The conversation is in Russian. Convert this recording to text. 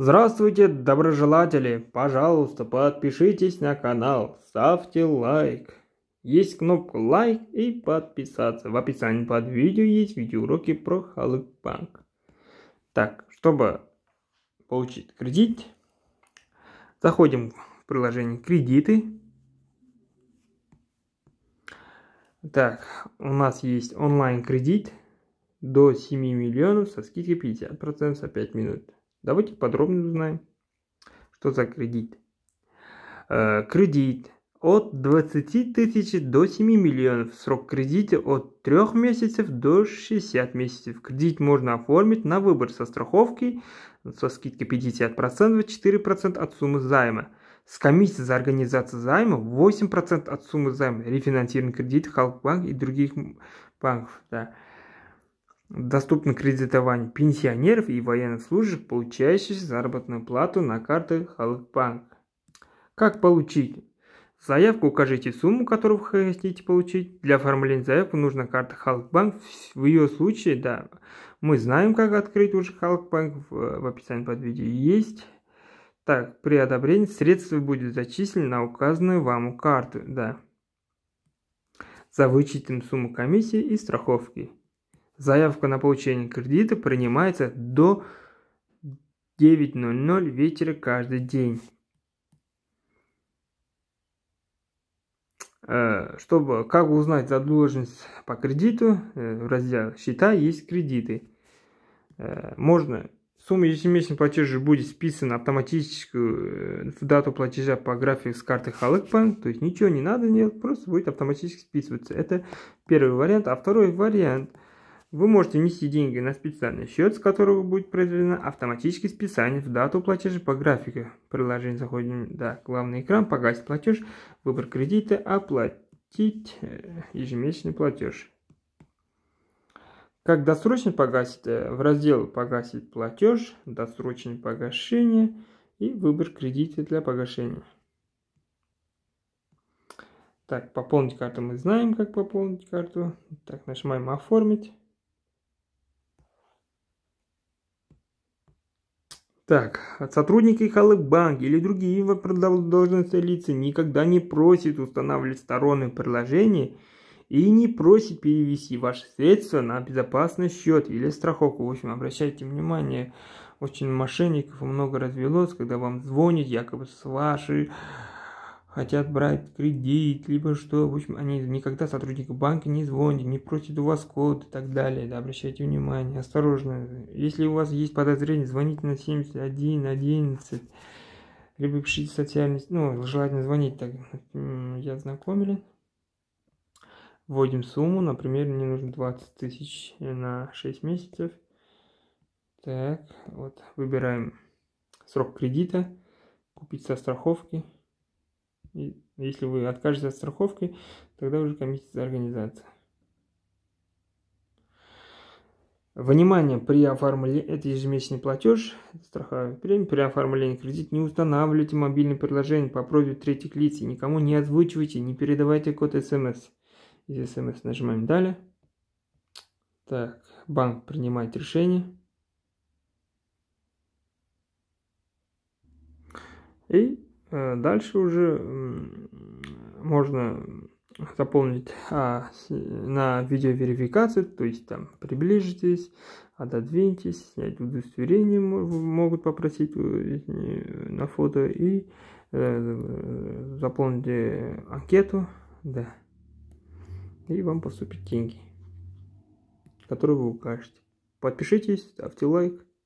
Здравствуйте, доброжелатели! Пожалуйста, подпишитесь на канал, ставьте лайк. Есть кнопка лайк и подписаться. В описании под видео есть видеоуроки про Халыкбанк. Так, чтобы получить кредит, заходим в приложение кредиты. Так, у нас есть онлайн кредит до 7 миллионов со скидкой 50% за 5 минут. Давайте подробнее узнаем, что за кредит. Э, кредит от 20 тысяч до 7 миллионов. Срок кредита от 3 месяцев до 60 месяцев. Кредит можно оформить на выбор со страховки, со скидкой 50%, 4% от суммы займа. С комиссией за организацию займа 8% от суммы займа. Рефинансирование кредита, Халкбанк и других банков. Да. Доступно кредитование пенсионеров и военнослужащих, получающих заработную плату на карты Халкбанк. Как получить? Заявку укажите сумму, которую вы хотите получить. Для оформления заявки нужна карта Халкбанк. В ее случае, да, мы знаем, как открыть уже Халкбанк. В описании под видео есть. Так, при одобрении средства будет зачислено на указанную вам карту, да. За вычетом суммы комиссии и страховки. Заявка на получение кредита принимается до 9.00 вечера каждый день. Э, чтобы как узнать задолженность по кредиту, э, в разделе «Счета» есть кредиты. Э, можно Сумма ежемесячного платежа будет списана автоматически в дату платежа по графику с карты Халыкбанк. То есть ничего не надо делать, просто будет автоматически списываться. Это первый вариант. А второй вариант – вы можете внести деньги на специальный счет, с которого будет произведено автоматическое списание в дату платежа по графику. Приложение заходим да, главный экран, погасить платеж, выбор кредита, оплатить э, ежемесячный платеж. Как досрочно погасить? Э, в раздел «Погасить платеж», «Досрочное погашение» и «Выбор кредита для погашения». Так, пополнить карту мы знаем, как пополнить карту. Так, нажимаем «Оформить». Так, сотрудники Халыкбанк или другие должностные лица никогда не просят устанавливать стороны приложения и не просят перевести ваши средства на безопасный счет или страховку. В общем, обращайте внимание, очень мошенников много развелось, когда вам звонит якобы с вашей хотят брать кредит, либо что, в общем, они никогда сотрудник банка не звонит, не просит у вас код и так далее, да, обращайте внимание, осторожно, если у вас есть подозрение, звоните на 7111, либо пишите социальность. ну, желательно звонить, так, я знакомили, вводим сумму, например, мне нужно 20 тысяч на 6 месяцев, так, вот, выбираем срок кредита, купить со страховки, если вы откажетесь от страховки, тогда уже комиссия за организацию. Внимание, при оформлении, это ежемесячный платеж, страховая премия, при оформлении кредита не устанавливайте мобильное приложение по просьбе третьих лиц, никому не озвучивайте, не передавайте код смс. Из смс нажимаем далее. Так, банк принимает решение. И Э, дальше уже можно заполнить а, на видеоверификации, то есть там приближитесь, отодвиньтесь, снять удостоверение могут попросить э, на фото и э, э, заполните анкету, да, и вам поступят деньги, которые вы укажете. Подпишитесь, ставьте лайк.